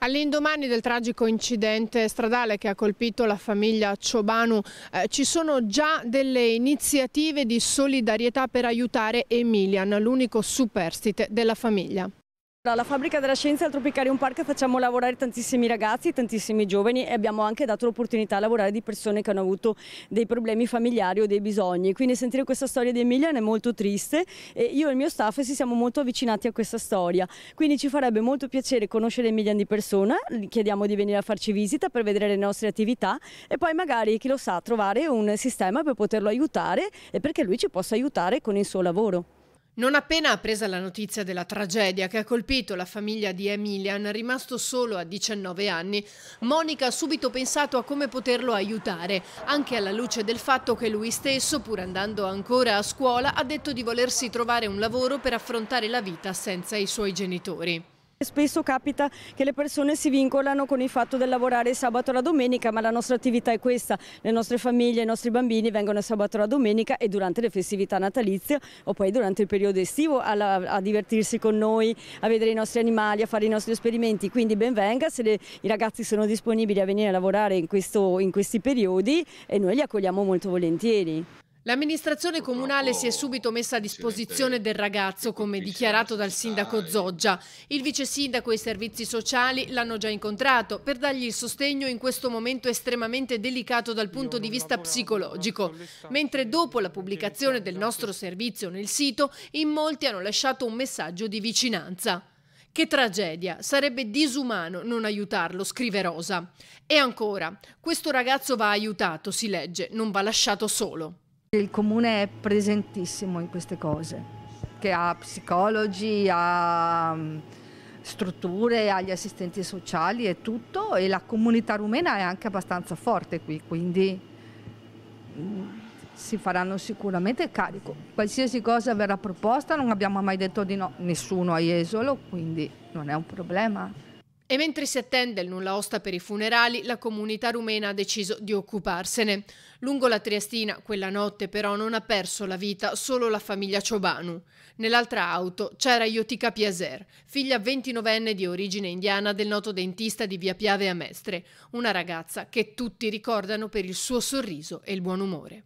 All'indomani del tragico incidente stradale che ha colpito la famiglia Ciobanu eh, ci sono già delle iniziative di solidarietà per aiutare Emilian, l'unico superstite della famiglia. Alla Fabbrica della Scienza al Tropicarium Park facciamo lavorare tantissimi ragazzi, tantissimi giovani e abbiamo anche dato l'opportunità a lavorare di persone che hanno avuto dei problemi familiari o dei bisogni. Quindi sentire questa storia di Emilian è molto triste e io e il mio staff si siamo molto avvicinati a questa storia. Quindi ci farebbe molto piacere conoscere Emilian di persona, chiediamo di venire a farci visita per vedere le nostre attività e poi magari, chi lo sa, trovare un sistema per poterlo aiutare e perché lui ci possa aiutare con il suo lavoro. Non appena appresa la notizia della tragedia che ha colpito la famiglia di Emilian, rimasto solo a 19 anni, Monica ha subito pensato a come poterlo aiutare, anche alla luce del fatto che lui stesso, pur andando ancora a scuola, ha detto di volersi trovare un lavoro per affrontare la vita senza i suoi genitori. Spesso capita che le persone si vincolano con il fatto del lavorare sabato e la domenica, ma la nostra attività è questa. Le nostre famiglie, i nostri bambini vengono sabato e la domenica e durante le festività natalizie o poi durante il periodo estivo a, a divertirsi con noi, a vedere i nostri animali, a fare i nostri esperimenti. Quindi benvenga se le, i ragazzi sono disponibili a venire a lavorare in, questo, in questi periodi e noi li accogliamo molto volentieri. L'amministrazione comunale si è subito messa a disposizione del ragazzo, come dichiarato dal sindaco eh. Zoggia. Il vice sindaco e i servizi sociali l'hanno già incontrato per dargli il sostegno in questo momento estremamente delicato dal punto di vista psicologico. Mentre dopo la pubblicazione del nostro servizio nel sito, in molti hanno lasciato un messaggio di vicinanza. Che tragedia, sarebbe disumano non aiutarlo, scrive Rosa. E ancora, questo ragazzo va aiutato, si legge, non va lasciato solo. Il comune è presentissimo in queste cose, che ha psicologi, ha mm, strutture, ha gli assistenti sociali e tutto e la comunità rumena è anche abbastanza forte qui, quindi mm, si faranno sicuramente carico. Qualsiasi cosa verrà proposta non abbiamo mai detto di no, nessuno a Jesolo, quindi non è un problema. E mentre si attende il nulla osta per i funerali, la comunità rumena ha deciso di occuparsene. Lungo la Triestina, quella notte però, non ha perso la vita solo la famiglia Ciobanu. Nell'altra auto c'era Iotica Piaser, figlia 29enne di origine indiana del noto dentista di Via Piave a Mestre, una ragazza che tutti ricordano per il suo sorriso e il buon umore.